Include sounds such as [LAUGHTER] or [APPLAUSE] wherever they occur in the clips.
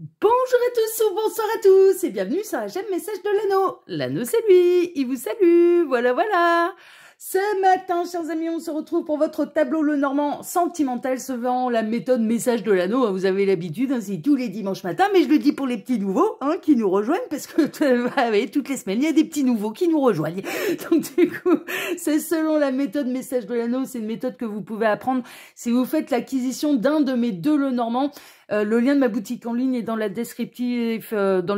Bonjour à tous ou bonsoir à tous et bienvenue sur la chaîne Message de l'anneau. L'anneau c'est lui, il vous salue, voilà voilà. Ce matin, chers amis, on se retrouve pour votre tableau Le Normand sentimental selon la méthode Message de l'anneau. vous avez l'habitude, ainsi hein, c'est tous les dimanches matin, mais je le dis pour les petits nouveaux hein, qui nous rejoignent parce que [LAUGHS] toutes les semaines, il y a des petits nouveaux qui nous rejoignent. [LAUGHS] Donc du coup, c'est selon la méthode Message de l'anneau, c'est une méthode que vous pouvez apprendre si vous faites l'acquisition d'un de mes deux Le Normand. Euh, le lien de ma boutique en ligne est dans, la euh, le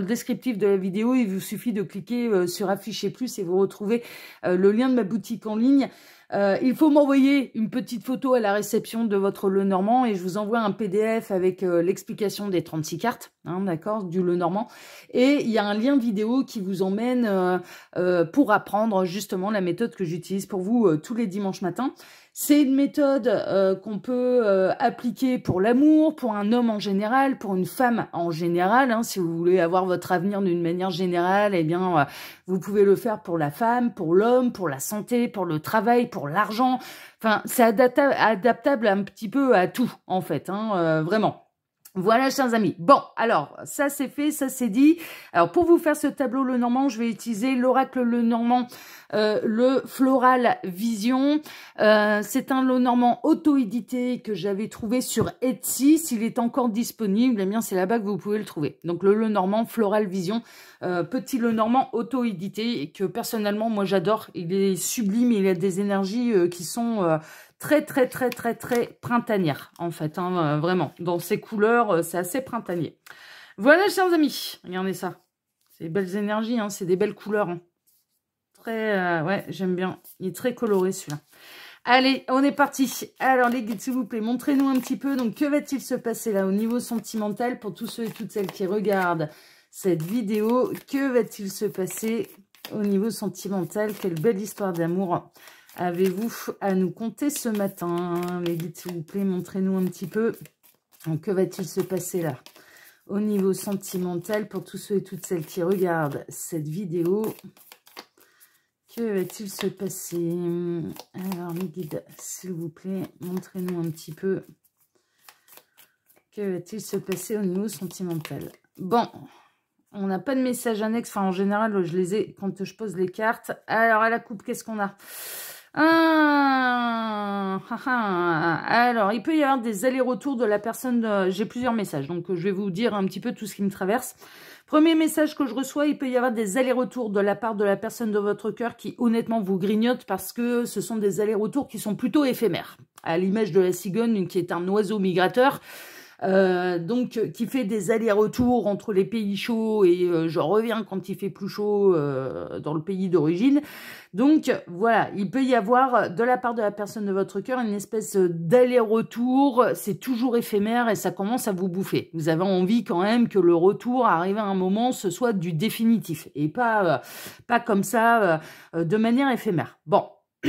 descriptif de la vidéo. Il vous suffit de cliquer euh, sur afficher plus et vous retrouvez le lien de ma boutique en ligne. il faut m'envoyer une petite photo à la réception de votre Le Normand et je vous envoie un PDF avec l'explication des 36 cartes, hein, d'accord, du Le Normand. Et il y a un lien vidéo qui vous emmène pour apprendre justement la méthode que j'utilise pour vous tous les dimanches matins. C'est une méthode euh, qu'on peut euh, appliquer pour l'amour, pour un homme en général, pour une femme en général. Hein. si vous voulez avoir votre avenir d'une manière générale, eh bien, euh, vous pouvez le faire pour la femme, pour l'homme, pour la santé, pour le travail, pour l'argent. Enfin, c'est adaptable, un petit peu à tout, en fait, hein, vraiment. Voilà, chers amis. Bon, alors, ça c'est fait, ça c'est dit. Alors, pour vous faire ce tableau le normand, je vais utiliser l'oracle le normand euh, le Floral Vision. Euh, c'est un le normand auto-édité que j'avais trouvé sur Etsy. S'il est encore disponible, eh bien c'est là-bas que vous pouvez le trouver. Donc le le normand Floral Vision, euh, petit le normand auto-édité que personnellement moi j'adore. Il est sublime, il a des énergies qui sont très très très très très printanières en fait, hein, vraiment. Dans ces couleurs, c'est assez printanier. Voilà chers amis, regardez ça. C'est des belles énergies, hein, c'est des belles couleurs. Hein. Euh, ouais, j'aime bien. Il est très coloré, celui-là. Allez, on est parti. Alors, les guides, s'il vous plaît, montrez-nous un petit peu. Donc, que va-t-il se passer là au niveau sentimental pour tous ceux et toutes celles qui regardent cette vidéo Que va-t-il se passer au niveau sentimental Quelle belle histoire d'amour avez-vous à nous conter ce matin Les guides, s'il vous plaît, montrez-nous un petit peu. Donc, que va-t-il se passer là Au niveau sentimental pour tous ceux et toutes celles qui regardent cette vidéo que va-t-il se passer Alors, mes s'il vous plaît, montrez-nous un petit peu. Que va-t-il se passer au niveau sentimental Bon, on n'a pas de message annexe. Enfin, en général, je les ai quand je pose les cartes. Alors, à la coupe, qu'est-ce qu'on a ah, ah, ah. alors, il peut y avoir des allers-retours de la personne. J'ai plusieurs messages, donc je vais vous dire un petit peu tout ce qui me traverse. Premier message que je reçois, il peut y avoir des allers-retours de la part de la personne de votre cœur qui honnêtement vous grignote parce que ce sont des allers-retours qui sont plutôt éphémères. À l'image de la cigogne qui est un oiseau migrateur, euh, donc euh, qui fait des allers-retours entre les pays chauds et euh, je reviens quand il fait plus chaud dans le pays d'origine. Donc voilà, il peut y avoir de la part de la personne de votre cœur une espèce d'aller-retour, c'est toujours éphémère et ça commence à vous bouffer. Vous avez envie quand même que le retour arrive à un moment, ce soit du définitif et pas, pas comme ça de manière éphémère. Bon, [CLEARS THROAT]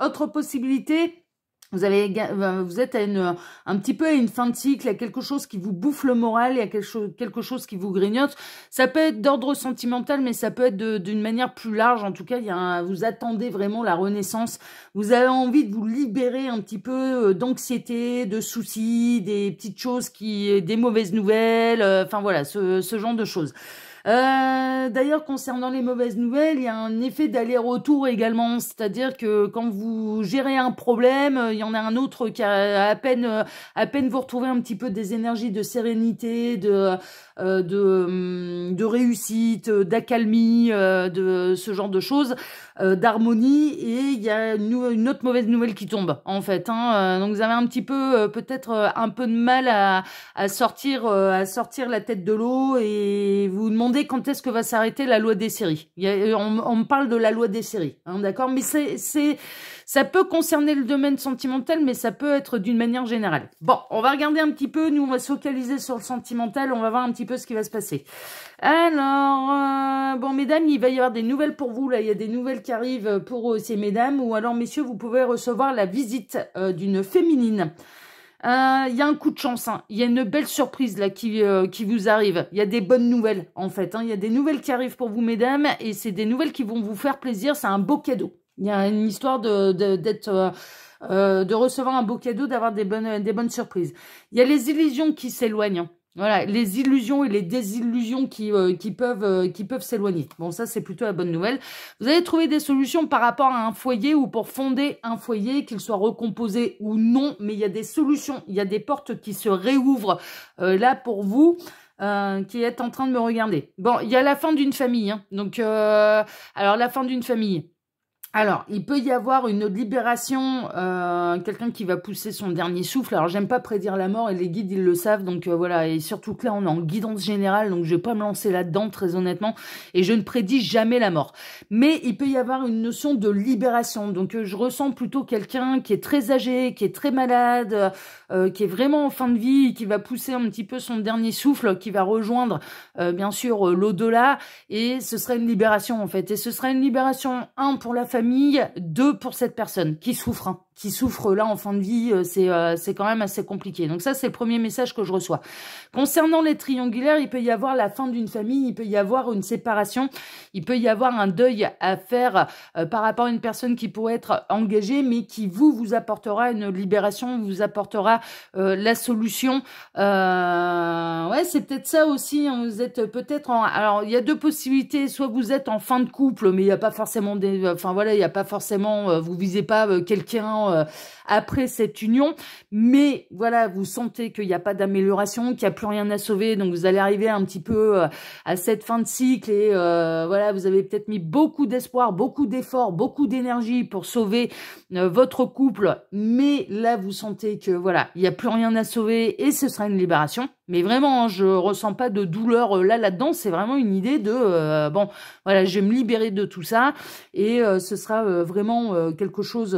autre possibilité, euh, vous, êtes à une, euh, un petit peu à une fin de cycle, à quelque chose qui vous bouffe le moral, à quelque chose, quelque chose qui vous grignote. Ça peut être d'ordre sentimental, mais ça peut être d'une manière plus large. En tout cas, il y a vous attendez vraiment la renaissance. Vous avez envie de vous libérer un petit peu euh, d'anxiété, de soucis, des petites choses qui, des mauvaises nouvelles. Enfin voilà, ce, ce genre de choses. Euh, d'ailleurs, concernant les mauvaises nouvelles, il y a un effet d'aller-retour également. C'est-à-dire que quand vous gérez un problème, euh, il y en a un autre qui a à peine, euh, à peine vous retrouvez un petit peu des énergies de sérénité, de, hum, de, réussite, d'accalmie, de ce genre de choses, d'harmonie. Et il y a une, autre mauvaise nouvelle qui tombe, en fait. Hein. Donc vous avez un petit peu, peut-être un peu de mal à, à sortir, à sortir la tête de l'eau et vous demandez quand est-ce que va s'arrêter la loi des séries. Euh, on, me parle de la loi des séries, hein, d'accord Mais c'est, ça peut concerner le domaine sentimental, mais ça peut être d'une manière générale. Bon, on va regarder un petit peu. Nous, on va se focaliser sur le sentimental. On va voir un petit peu ce qui va se passer. Alors, euh, bon, mesdames, il va y avoir des nouvelles pour vous. Là, il y a des nouvelles qui arrivent pour euh, ces mesdames. Ou alors, messieurs, vous pouvez recevoir la visite d'une féminine. Il euh, y a un coup de chance, il hein. y a une belle surprise là qui, euh, qui vous arrive. Il y a des bonnes nouvelles en fait. Il hein. y a des nouvelles qui arrivent pour vous, mesdames, et c'est des nouvelles qui vont vous faire plaisir. C'est un beau cadeau. Il y a une histoire de d'être euh, de recevoir un beau cadeau, d'avoir des bonnes, des bonnes surprises. Il y a les illusions qui s'éloignent. Hein. Voilà, les illusions et les désillusions qui, euh, qui peuvent, euh, qui peuvent s'éloigner. Bon, ça, c'est plutôt la bonne nouvelle. Vous allez trouver des solutions par rapport à un foyer ou pour fonder un foyer, qu'il soit recomposé ou non, mais il y a des solutions, il y a des portes qui se réouvrent euh, là pour vous. qui êtes en train de me regarder. Bon, il y a la fin d'une famille. Hein. Donc, alors la fin d'une famille. Alors, il peut y avoir une libération, euh, quelqu'un qui va pousser son dernier souffle. Alors, j'aime pas prédire la mort et les guides, ils le savent. Donc, euh, voilà. Et surtout que là, on est en guidance générale. Donc, je vais pas me lancer là-dedans, très honnêtement. Et je ne prédis jamais la mort. Mais il peut y avoir une notion de libération. Donc, euh, je ressens plutôt quelqu'un qui est très âgé, qui est très malade, qui est vraiment en fin de vie, qui va pousser un petit peu son dernier souffle, qui va rejoindre, bien sûr, l'au-delà. Et ce serait une libération, en fait. Et ce serait une libération, un, pour la famille famille de pour cette personne qui souffre, hein. qui souffre là en fin de vie, euh, euh, c'est quand même assez compliqué. Donc ça, c'est le premier message que je reçois. Concernant les triangulaires, il peut y avoir la fin d'une famille, il peut y avoir une séparation, il peut y avoir un deuil à faire euh, par rapport à une personne qui pourrait être engagée, mais qui vous, vous apportera une libération, vous apportera la solution. ouais, c'est peut-être ça aussi, hein. vous êtes peut-être en... Alors, il y a deux possibilités, soit vous êtes en fin de couple, mais il n'y a pas forcément des... Enfin, voilà, il n'y a pas forcément, euh, vous visez pas euh, quelqu'un euh, après cette union, mais voilà, vous sentez qu'il n'y a pas d'amélioration, qu'il n'y a plus rien à sauver, donc vous allez arriver un petit peu à cette fin de cycle et voilà, vous avez peut-être mis beaucoup d'espoir, beaucoup d'efforts, beaucoup d'énergie pour sauver votre couple, mais là, vous sentez que voilà, il n'y a plus rien à sauver et ce sera une libération. Mais vraiment, hein, je ressens pas de douleur euh, là là-dedans. C'est vraiment une idée de euh, bon, voilà, je vais me libérer de tout ça et euh, ce sera vraiment quelque chose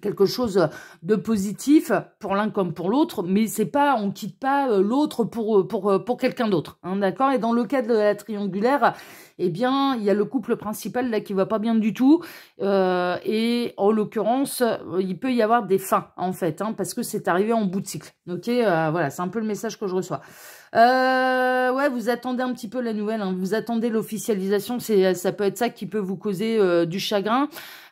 quelque chose de positif pour l'un comme pour l'autre, mais c'est pas on quitte pas euh, l'autre pour euh, pour euh, pour quelqu'un d'autre, hein, d'accord Et dans le cas de la triangulaire, eh bien il y a le couple principal là qui va pas bien du tout, et en l'occurrence il peut y avoir des fins en fait, hein, parce que c'est arrivé en bout de cycle. Ok, voilà, c'est un peu le message que je reçois. Euh, ouais, vous attendez un petit peu la nouvelle. Hein. Vous attendez l'officialisation. C'est, ça peut être ça qui peut vous causer euh, du chagrin.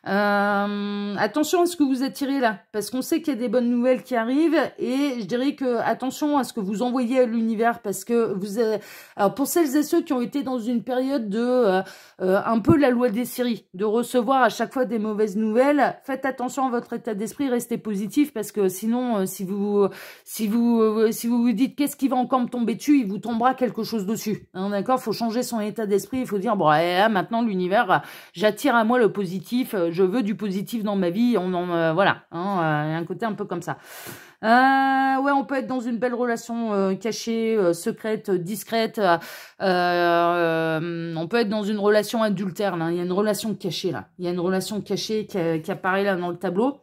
Euh, attention à ce que vous attirez là, parce qu'on sait qu'il y a des bonnes nouvelles qui arrivent, et je dirais que attention à ce que vous envoyez à l'univers, parce que vous. Euh, alors pour celles et ceux qui ont été dans une période de euh, un peu la loi des séries, de recevoir à chaque fois des mauvaises nouvelles, faites attention à votre état d'esprit, restez positif, parce que sinon, si vous si vous si vous vous dites qu'est-ce qui va encore me tomber il vous tombera quelque chose dessus. Hein, D'accord faut changer son état d'esprit. Il faut dire, bon, eh, ah, maintenant, l'univers, j'attire à moi le positif. Euh, je veux du positif dans ma vie. On, en, euh, voilà, hein, euh, un côté un peu comme ça. ouais, on peut être dans une belle relation cachée, secrète, discrète. on peut être dans une relation adultère. Il y a une relation cachée, là. Il y a une relation cachée qui, qui apparaît là dans le tableau.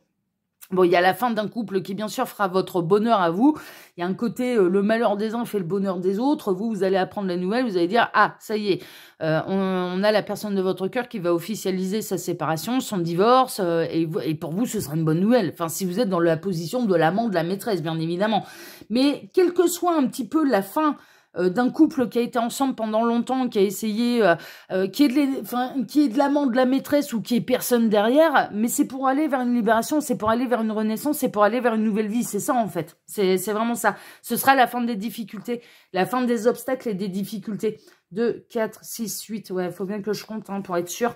Bon, il y a la fin d'un couple qui, bien sûr, fera votre bonheur à vous. Il y a un côté, euh, le malheur des uns fait le bonheur des autres. Vous, vous allez apprendre la nouvelle, vous allez dire, ah, ça y est, euh, on, a la personne de votre cœur qui va officialiser sa séparation, son divorce, euh, et, et, pour vous, ce sera une bonne nouvelle. Enfin, si vous êtes dans la position de l'amant, de la maîtresse, bien évidemment. Mais quelle que soit un petit peu la fin euh, d'un couple qui a été ensemble pendant longtemps, qui a essayé, euh, euh, qui est de, l'amant de la maîtresse ou qui est personne derrière, mais c'est pour aller vers une libération, c'est pour aller vers une renaissance, c'est pour aller vers une nouvelle vie. C'est ça en fait. C'est vraiment ça. Ce sera la fin des difficultés, la fin des obstacles et des difficultés. 2, 4, 6, 8. Ouais, faut bien que je compte hein, pour être sûr.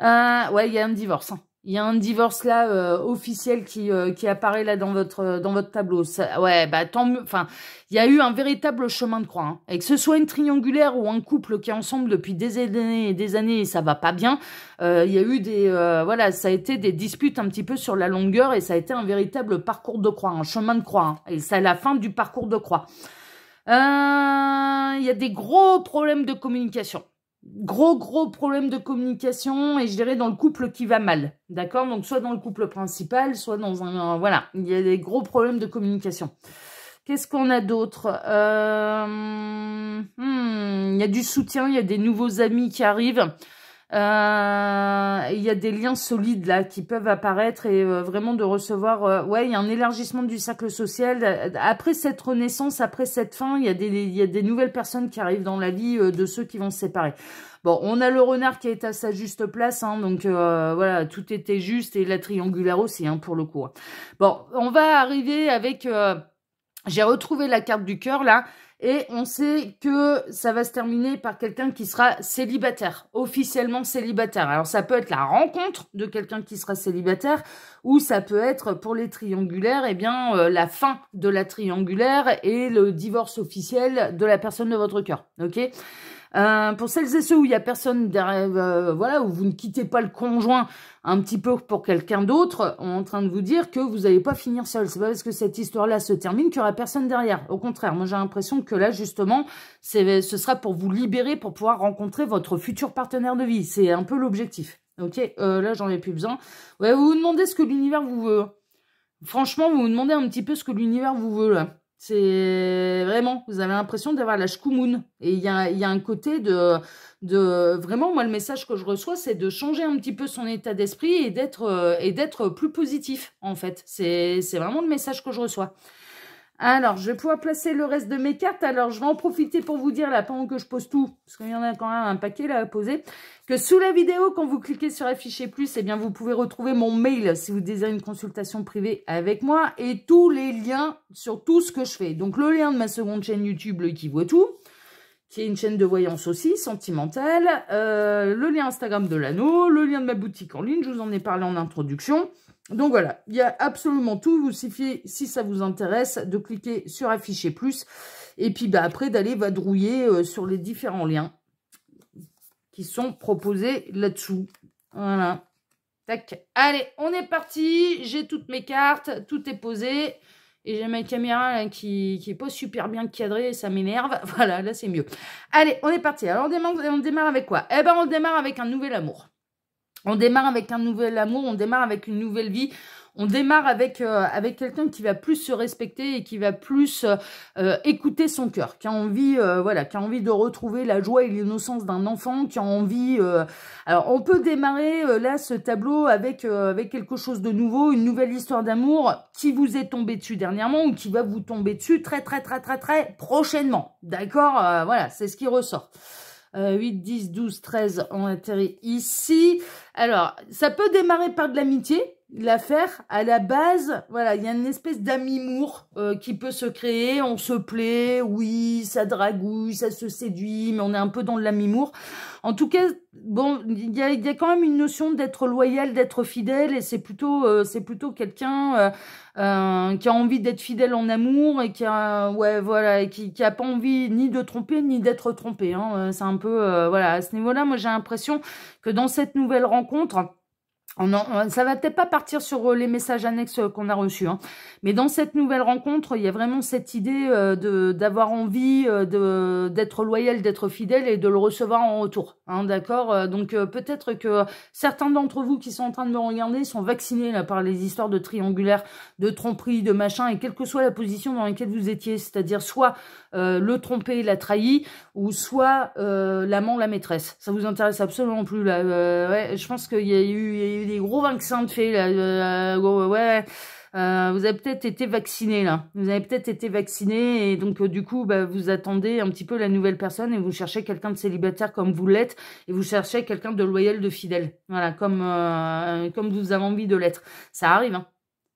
Euh, ouais, il y a un divorce. Hein. Il y a un divorce là euh, officiel qui, euh, qui apparaît là dans votre euh, dans votre tableau. ouais, bah tant mieux. Enfin, il y a eu un véritable chemin de croix. Hein. Et que ce soit une triangulaire ou un couple qui est ensemble depuis des années et des années et ça va pas bien, il y a eu des voilà, ça a été des disputes un petit peu sur la longueur et ça a été un véritable parcours de croix, un chemin de croix. Hein. Et c'est la fin du parcours de croix. Il y a des gros problèmes de communication gros, gros problème de communication, et je dirais dans le couple qui va mal, d'accord Donc, soit dans le couple principal, soit dans un... voilà, il y a des gros problèmes de communication. Qu'est-ce qu'on a d'autre euh, hmm, Il y a du soutien, il y a des nouveaux amis qui arrivent. Euh, il y a des liens solides là qui peuvent apparaître et euh, vraiment de recevoir... Euh, ouais, il y a un élargissement du cercle social. Après cette renaissance, après cette fin, il y, a des, y a des nouvelles personnes qui arrivent dans la vie euh, de ceux qui vont se séparer. Bon, on a le renard qui est à sa juste place, hein, donc voilà, tout était juste, et la triangulaire aussi, hein, pour le coup. Hein. Bon, on va arriver avec... J'ai retrouvé la carte du cœur, là. Et on sait que ça va se terminer par quelqu'un qui sera célibataire, officiellement célibataire. Alors ça peut être la rencontre de quelqu'un qui sera célibataire, ou ça peut être pour les triangulaires, eh bien euh, la fin de la triangulaire et le divorce officiel de la personne de votre cœur. Ok euh, pour celles et ceux où il y a personne derrière, euh, voilà, où vous ne quittez pas le conjoint un petit peu pour quelqu'un d'autre, on est en train de vous dire que vous n'allez pas finir seul. C'est pas parce que cette histoire-là se termine qu'il n'y aura personne derrière. Au contraire, moi j'ai l'impression que là, justement, ce sera pour vous libérer, pour pouvoir rencontrer votre futur partenaire de vie. C'est un peu l'objectif. Ok, euh, là j'en ai plus besoin. Ouais, vous vous demandez ce que l'univers vous veut. Franchement, vous vous demandez un petit peu ce que l'univers vous veut là. C'est vraiment, vous avez l'impression d'avoir la shkoumoun. Et il y a, y a, un côté de, de... Vraiment, moi, le message que je reçois, c'est de changer un petit peu son état d'esprit et d'être plus positif, en fait. C'est vraiment le message que je reçois. Alors, je vais pouvoir placer le reste de mes cartes. Alors, je vais en profiter pour vous dire, là, pendant que je pose tout, parce qu'il y en a quand même un paquet, là, à poser, que sous la vidéo, quand vous cliquez sur afficher plus, eh bien, vous pouvez retrouver mon mail si vous désirez une consultation privée avec moi et tous les liens sur tout ce que je fais. Donc, le lien de ma seconde chaîne YouTube, le qui voit tout, qui est une chaîne de voyance aussi, sentimentale, euh, le lien Instagram de l'anneau, le lien de ma boutique en ligne, je vous en ai parlé en introduction. Donc voilà, il y a absolument tout. Vous suffit, si ça vous intéresse, de cliquer sur afficher plus. Et puis bah, après, d'aller vadrouiller euh, sur les différents liens qui sont proposés là-dessous. Voilà. Tac. Allez, on est parti. J'ai toutes mes cartes. Tout est posé. Et j'ai ma caméra hein, qui n'est pas super bien cadrée, ça m'énerve. [LAUGHS] Voilà, là c'est mieux. Allez, on est parti. Alors on démarre, on démarre avec quoi Eh ben on démarre avec un nouvel amour. On démarre avec un nouvel amour, on démarre avec une nouvelle vie, on démarre avec, euh, avec quelqu'un qui va plus se respecter et qui va plus euh, euh, écouter son cœur, qui a envie voilà, qui a envie de retrouver la joie et l'innocence d'un enfant, qui a envie. Alors on peut démarrer là ce tableau avec avec quelque chose de nouveau, une nouvelle histoire d'amour qui vous est tombée dessus dernièrement ou qui va vous tomber dessus très très très très très prochainement. D'accord, voilà, c'est ce qui ressort. 8, 10, 12, 13 ont atterri ici. Alors, ça peut démarrer par de l'amitié, l'affaire, à la base, voilà, il y a une espèce d'amimour euh, qui peut se créer, on se plaît, oui, ça dragouille, ça se séduit, mais on est un peu dans l'amimour. En tout cas, bon, il y a, quand même une notion d'être loyal, d'être fidèle, et c'est plutôt, euh, c'est plutôt quelqu'un euh, qui a envie d'être fidèle en amour et qui a, ouais, voilà, qui, qui a pas envie ni de tromper ni d'être trompé. Hein. C'est un peu, voilà, à ce niveau-là, moi j'ai l'impression que dans cette nouvelle rencontre, Oh On ne euh, ça va peut-être pas partir sur euh, les messages annexes euh, qu'on a reçus, hein. mais dans cette nouvelle rencontre, il y a vraiment cette idée de d'avoir envie de d'être loyal, d'être fidèle et de le recevoir en retour. Hein, d'accord Donc peut-être que certains d'entre vous qui sont en train de me regarder sont vaccinés là, par les histoires de triangulaire, de tromperie, de machin, et quelle que soit la position dans laquelle vous étiez, c'est-à-dire soit le trompé, la trahie ou soit l'amant, la maîtresse. Ça vous intéresse absolument plus. je pense qu'il y a eu des gros vaccins de fait, là. Euh, ouais, euh, vous avez peut-être été vacciné, là. Vous avez peut-être été vacciné, et donc, euh, du coup, bah, vous attendez un petit peu la nouvelle personne, et vous cherchez quelqu'un de célibataire comme vous l'êtes, et vous cherchez quelqu'un de loyal, de fidèle. Voilà, comme, comme vous avez envie de l'être. Ça arrive, hein.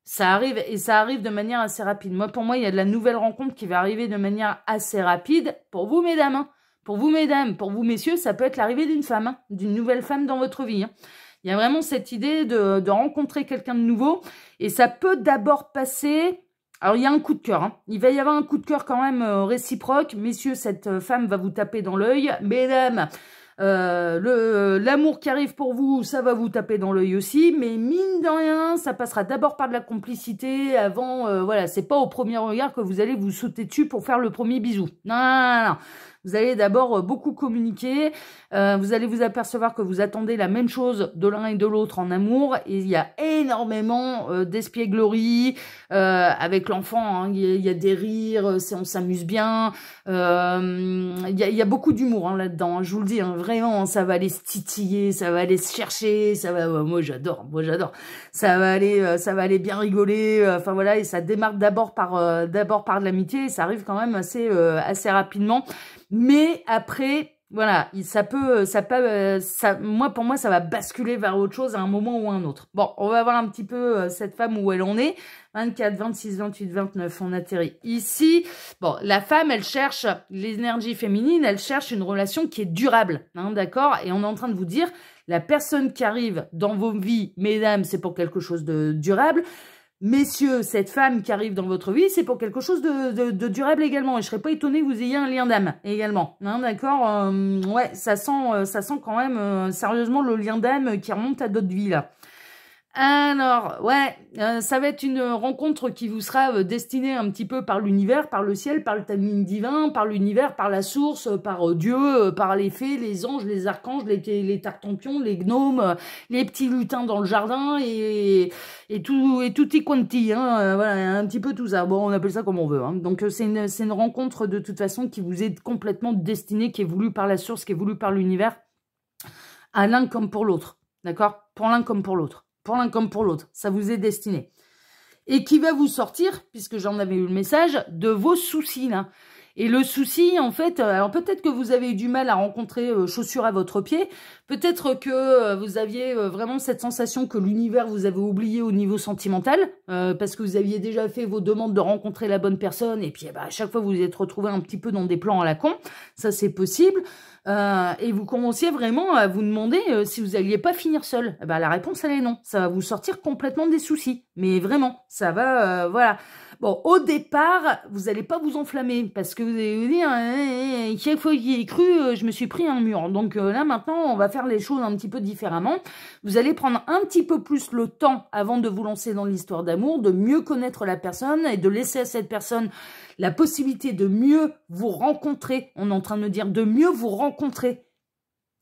Ça arrive et ça arrive de manière assez rapide. Moi, pour moi, il y a de la nouvelle rencontre qui va arriver de manière assez rapide pour vous, mesdames. Hein. Pour vous, mesdames, pour vous, messieurs, ça peut être l'arrivée d'une femme, hein, d'une nouvelle femme dans votre vie. Hein. Il y a vraiment cette idée de, rencontrer quelqu'un de nouveau. Et ça peut d'abord passer... Alors, il y a un coup de cœur. Hein. Il va y avoir un coup de cœur quand même euh, réciproque. Messieurs, cette euh, femme va vous taper dans l'œil. Mesdames, euh, l'amour qui arrive pour vous, ça va vous taper dans l'œil aussi, mais mine de rien, ça passera d'abord par de la complicité avant, voilà, c'est pas au premier regard que vous allez vous sauter dessus pour faire le premier bisou. non, non. Vous allez d'abord euh, beaucoup communiquer, euh, vous allez vous apercevoir que vous attendez la même chose de l'un et de l'autre en amour, et il y a énormément euh, d'espièglerie euh, avec l'enfant, hein. il, y a des rires, on s'amuse bien, il y, a, beaucoup d'humour hein, là-dedans, hein. je vous le dis, vraiment, ça va aller se titiller, ça va aller se chercher, ça va, moi j'adore, moi j'adore, ça va aller, ça va aller bien rigoler, enfin voilà, et ça démarre d'abord par, d'abord par de l'amitié, ça arrive quand même assez, assez rapidement, mais après, voilà, ça peut, euh, ça peut, euh, ça, moi pour moi ça va basculer vers autre chose à un moment ou un autre. Bon, on va voir un petit peu euh, cette femme où elle en est. 24, 26, 28, 29, on atterrit ici. Bon, la femme, elle cherche l'énergie féminine, elle cherche une relation qui est durable, hein, d'accord Et on est en train de vous dire, la personne qui arrive dans vos vies, mesdames, c'est pour quelque chose de durable messieurs, cette femme qui arrive dans votre vie, c'est pour quelque chose de, durable également. Et je serais pas étonné que vous ayez un lien d'âme également. Hein, D'accord euh, Ouais, ça sent, euh, ça sent quand même euh, sérieusement le lien d'âme qui remonte à d'autres vies là. Alors, ouais, euh, ça va être une rencontre qui vous sera euh, destinée un petit peu par l'univers, par le ciel, par le timing divin, par l'univers, par la source, euh, par Dieu, par les fées, les anges, les archanges, les, les tartampions, les gnomes, les petits lutins dans le jardin et, et tout et tutti quanti, hein, voilà, un petit peu tout ça. Bon, on appelle ça comme on veut. Hein. Donc, c'est une, une rencontre de toute façon qui vous est complètement destinée, qui est voulue par la source, qui est voulue par l'univers, à l'un comme pour l'autre, d'accord Pour l'un comme pour l'autre pour l'un comme pour l'autre. Ça vous est destiné. Et qui va vous sortir, puisque j'en avais eu le message, de vos soucis là. Et le souci, en fait, euh, alors peut-être que vous avez eu du mal à rencontrer chaussures euh, chaussure à votre pied, peut-être que euh, vous aviez vraiment cette sensation que l'univers vous avait oublié au niveau sentimental, parce que vous aviez déjà fait vos demandes de rencontrer la bonne personne, et puis eh ben, à chaque fois vous vous êtes retrouvé un petit peu dans des plans à la con, ça c'est possible, et vous commenciez vraiment à vous demander si vous n'alliez pas finir seul. Bah la réponse, elle est non, ça va vous sortir complètement des soucis, mais vraiment, ça va, voilà. Bon, au départ, vous n'allez pas vous enflammer parce que vous allez vous dire, eh, chaque fois qu'il est cru, euh, je me suis pris un mur. Donc euh, là, maintenant, on va faire les choses un petit peu différemment. Vous allez prendre un petit peu plus le temps avant de vous lancer dans l'histoire d'amour, de mieux connaître la personne et de laisser à cette personne la possibilité de mieux vous rencontrer. On est en train de dire de mieux vous rencontrer.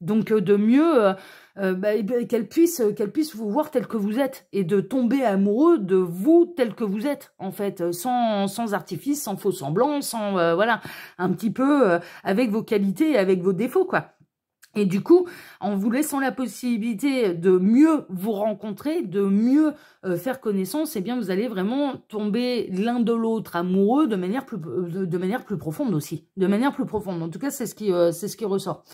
Donc euh, de mieux euh, bah, qu'elle puisse, euh, qu'elle puisse vous voir tel que vous êtes et de tomber amoureux de vous tel que vous êtes en fait, euh, sans, sans artifice, sans faux semblant, sans voilà, un petit peu avec vos qualités et avec vos défauts quoi. Et du coup, en vous laissant la possibilité de mieux vous rencontrer, de mieux faire connaissance, eh bien, vous allez vraiment tomber l'un de l'autre amoureux de manière plus de, manière plus profonde aussi, de manière plus profonde. En tout cas, c'est ce c'est ce qui ressort.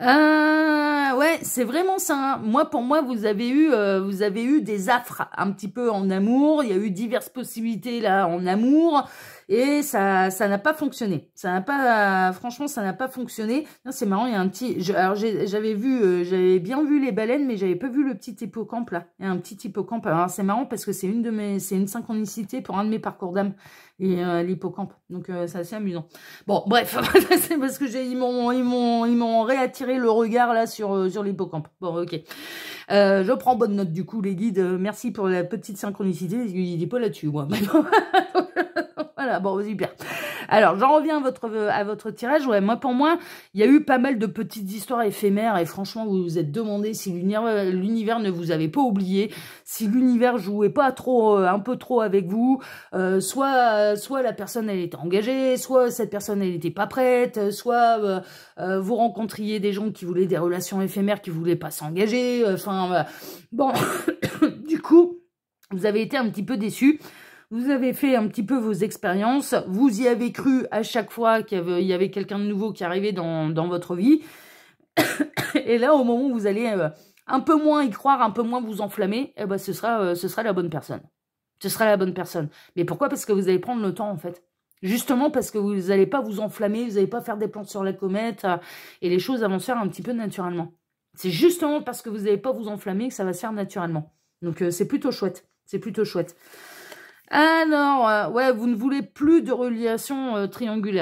Euh, ouais, c'est vraiment ça. Hein. Moi, pour moi, vous avez eu, euh, vous avez eu des affres un petit peu en amour. Il y a eu diverses possibilités là en amour. Et ça ça n'a pas fonctionné. Ça n'a pas franchement ça n'a pas fonctionné. C'est marrant, il y a un petit alors j'avais vu euh, j'avais bien vu les baleines mais j'avais pas vu le petit hippocampe là. Il y a un petit hippocampe. Alors c'est marrant parce que c'est une de mes c'est une synchronicité pour un de mes parcours d'âme et euh, l'hippocampe. Donc euh, c'est assez amusant. Bon, bref, [LAUGHS] c'est parce que j'ai ils m'ont ils m'ont ils m'ont réattiré le regard là sur euh, sur l'hippocampe. Bon, OK. Euh, je prends bonne note du coup les guides. Merci pour la petite synchronicité. Il n'est pas là-dessus moi. [LAUGHS] Bon, vas Alors, j'en reviens à votre, à votre tirage. Ouais, moi, pour moi, il y a eu pas mal de petites histoires éphémères. Et franchement, vous vous êtes demandé si l'univers ne vous avait pas oublié, si l'univers jouait pas trop, euh, un peu trop avec vous. Euh, soit, soit la personne, elle était engagée, soit cette personne, elle n'était pas prête, soit euh, vous rencontriez des gens qui voulaient des relations éphémères, qui voulaient pas s'engager. Enfin, bon, [COUGHS] du coup, vous avez été un petit peu déçus vous avez fait un petit peu vos expériences, vous y avez cru à chaque fois qu'il y avait, quelqu'un de nouveau qui arrivait dans, votre vie. [COUGHS] et là, au moment où vous allez euh, un peu moins y croire, un peu moins vous enflammer, eh ben, ce, sera, euh, ce sera la bonne personne. Ce sera la bonne personne. Mais pourquoi Parce que vous allez prendre le temps, en fait. Justement parce que vous n'allez pas vous enflammer, vous n'allez pas faire des plantes sur la comète, euh, et les choses vont se faire un petit peu naturellement. C'est justement parce que vous n'allez pas vous enflammer que ça va se faire naturellement. Donc, c'est plutôt chouette. C'est plutôt chouette. Alors, euh, ouais, vous ne voulez plus de relation euh, triangulaires.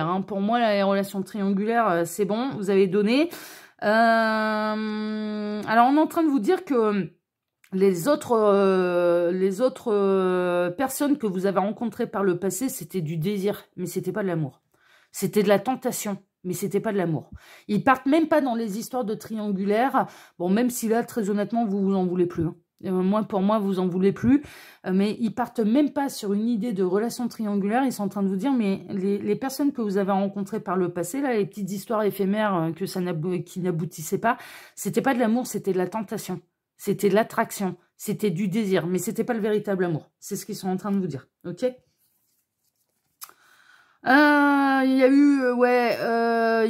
triangulaire. Hein. Pour moi, la relation triangulaire, euh, c'est bon, vous avez donné. alors, on est en train de vous dire que les autres, les autres personnes que vous avez rencontrées par le passé, c'était du désir, mais c'était pas de l'amour. C'était de la tentation mais c'était pas de l'amour. Ils partent même pas dans les histoires de triangulaire. Bon, même si là, très honnêtement, vous vous en voulez plus. Hein. Euh, moins pour moi, vous en voulez plus. Euh, mais ils partent même pas sur une idée de relation triangulaire. Ils sont en train de vous dire, mais les, les personnes que vous avez rencontrées par le passé, là, les petites histoires éphémères euh, que ça qui n'aboutissaient pas, c'était pas de l'amour, c'était de la tentation. C'était de l'attraction. C'était du désir. Mais c'était pas le véritable amour. C'est ce qu'ils sont en train de vous dire. OK il y a eu, ouais,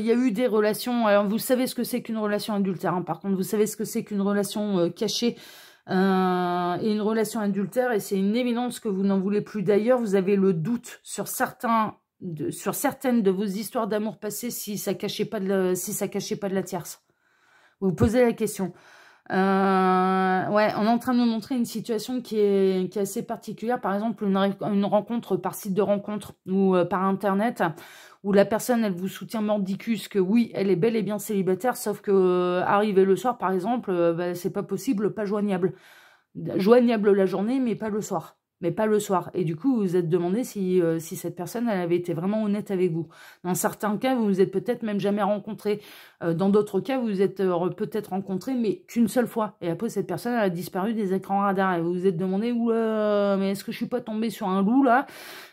il y a eu des relations. Alors, vous savez ce que c'est qu'une relation adultère. Hein, par contre, vous savez ce que c'est qu'une relation cachée et euh, une relation adultère, et c'est une évidence que vous n'en voulez plus. D'ailleurs, vous avez le doute sur certains sur certaines de vos histoires d'amour passées si ça cachait pas de la, si ça cachait pas de la tierce. Vous, vous posez la question. Euh, ouais, on est en train de nous montrer une situation qui est, qui est assez particulière. Par exemple, une, rencontre par site de rencontre ou euh, par Internet où la personne, elle vous soutient mordicus que oui, elle est belle et bien célibataire, sauf que euh, le soir, par exemple, euh, bah, c'est pas possible, pas joignable. Joignable la journée, mais pas le soir mais pas le soir. Et du coup, vous vous êtes demandé si, euh, si cette personne avait été vraiment honnête avec vous. Dans certains cas, vous vous êtes peut-être même jamais rencontré. Euh, dans d'autres cas, vous vous êtes euh, peut-être rencontré, mais qu'une seule fois. Et après, cette personne a disparu des écrans radars. Et vous vous êtes demandé, où. mais est-ce que je suis pas tombé sur un loup là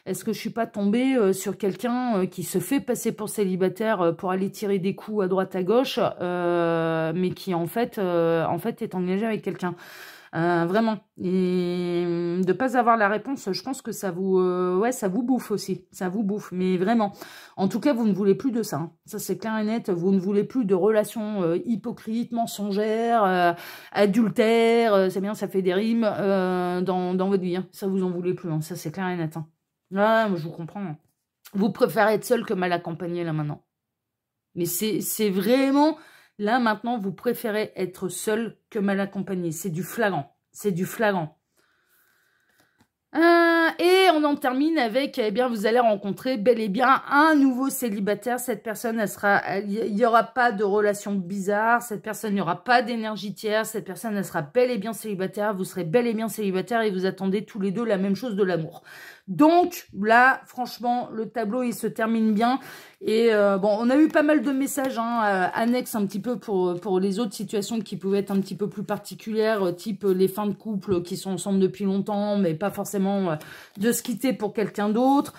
Est-ce que je suis pas tombé sur quelqu'un qui se fait passer pour célibataire pour aller tirer des coups à droite à gauche, mais qui en fait, en fait est engagé avec quelqu'un euh, vraiment. Et hum, de ne pas avoir la réponse, je pense que ça vous, euh, ouais, ça vous bouffe aussi. Ça vous bouffe, mais vraiment. En tout cas, vous ne voulez plus de ça. Hein. Ça, c'est clair et net. Vous ne voulez plus de relations euh, hypocrites, mensongères, adultères. c'est bien, ça fait des rimes dans, dans, votre vie. Hein. Ça, vous en voulez plus. Hein. Ça, c'est clair et net. Ah, je vous comprends. Vous préférez être seul que mal accompagné, là, maintenant. Mais c'est vraiment Là, maintenant, vous préférez être seul que mal accompagné. C'est du flagrant. C'est du flagrant. Euh, et on en termine avec, eh bien, vous allez rencontrer bel et bien un nouveau célibataire. Cette personne, elle sera, il n'y aura pas de relation bizarre. Cette personne, n'y aura pas d'énergie tiers. Cette personne, elle sera bel et bien célibataire. Vous serez bel et bien célibataire et vous attendez tous les deux la même chose de l'amour. Donc là, franchement, le tableau, il se termine bien. Et euh, bon, on a eu pas mal de messages hein, euh, annexes un petit peu pour, pour les autres situations qui pouvaient être un petit peu plus particulières, euh, type les fins de couple qui sont ensemble depuis longtemps, mais pas forcément de se quitter pour quelqu'un d'autre,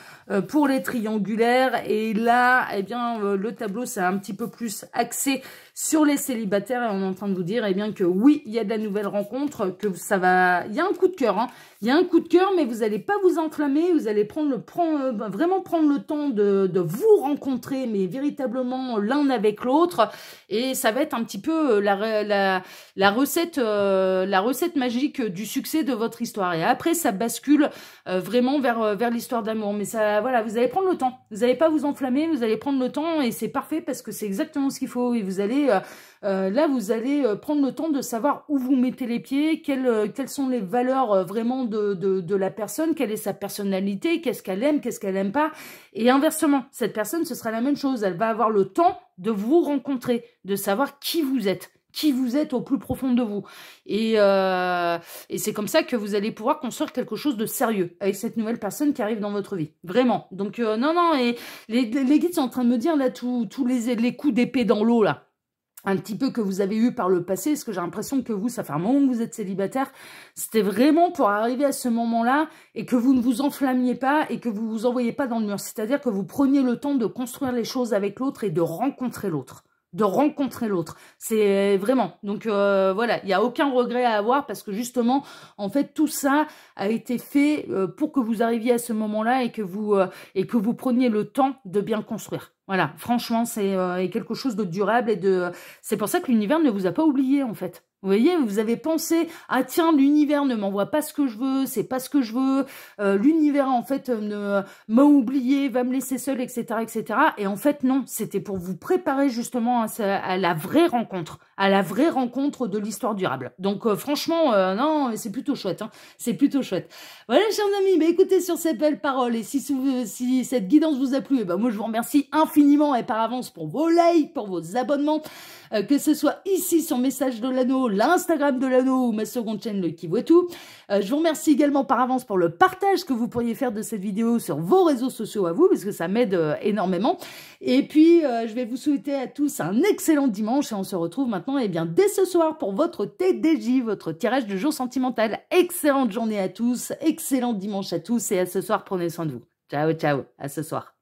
pour les triangulaires. Et là, eh bien, le tableau, ça a un petit peu plus axé sur les célibataires et on est en train de vous dire eh bien que oui, il y a de la nouvelle rencontre, que ça va, il y a un coup de cœur, hein. il y a un coup de cœur, mais vous n'allez pas vous enflammer, vous allez prendre le, prendre, euh, vraiment prendre le temps de, de vous rencontrer, mais véritablement l'un avec l'autre et ça va être un petit peu euh, la, la, la recette, euh, la recette magique du succès de votre histoire. Et après, ça bascule vraiment vers, vers l'histoire d'amour. Mais ça, voilà, vous allez prendre le temps. Vous n'allez pas vous enflammer, vous allez prendre le temps et c'est parfait parce que c'est exactement ce qu'il faut. Et vous allez euh, euh, là, vous allez euh, prendre le temps de savoir où vous mettez les pieds, quelles, quelles sont les valeurs vraiment de, de, la personne, quelle est sa personnalité, qu'est-ce qu'elle aime, qu'est-ce qu'elle n'aime pas. Et inversement, cette personne, ce sera la même chose. Elle va avoir le temps de vous rencontrer, de savoir qui vous êtes qui vous êtes au plus profond de vous. Et, et c'est comme ça que vous allez pouvoir construire quelque chose de sérieux avec cette nouvelle personne qui arrive dans votre vie. Vraiment. Donc, non, non, et les, les, guides sont en train de me dire, là, tous les, les coups d'épée dans l'eau, là un petit peu que vous avez eu par le passé, parce que j'ai l'impression que vous, ça fait un moment que vous êtes célibataire, c'était vraiment pour arriver à ce moment-là et que vous ne vous enflammiez pas et que vous vous envoyez pas dans le mur. C'est-à-dire que vous preniez le temps de construire les choses avec l'autre et de rencontrer l'autre de rencontrer l'autre. C'est euh, vraiment. Donc euh, voilà, il n'y a aucun regret à avoir parce que justement, en fait, tout ça a été fait euh, pour que vous arriviez à ce moment-là et que vous et que vous preniez le temps de bien construire. Voilà, franchement, c'est quelque chose de durable et de. C'est pour ça que l'univers ne vous a pas oublié en fait. Vous voyez, vous avez pensé ah tiens l'univers ne m'envoie pas ce que je veux, c'est pas ce que je veux, euh, l'univers en fait euh, ne m'a oublié, va me laisser seul, etc., etc. Et en fait non, c'était pour vous préparer justement à, la vraie rencontre, à la vraie rencontre de l'histoire durable. Donc euh, franchement non, c'est plutôt chouette, hein, c'est plutôt chouette. Voilà chers amis, bah, écoutez sur ces belles paroles et si, si cette guidance vous a plu, et eh ben moi je vous remercie infiniment et par avance pour vos likes, pour vos abonnements, que ce soit ici sur Message de l'anneau l'Instagram de l'anneau ou ma seconde chaîne, le qui voit tout. Euh, je vous remercie également par avance pour le partage que vous pourriez faire de cette vidéo sur vos réseaux sociaux à vous, parce que ça m'aide euh, énormément. Et puis, euh, je vais vous souhaiter à tous un excellent dimanche et on se retrouve maintenant, eh bien, dès ce soir pour votre TDJ, votre tirage de jour sentimental. Excellente journée à tous, excellent dimanche à tous et à ce soir, prenez soin de vous. Ciao, ciao, à ce soir.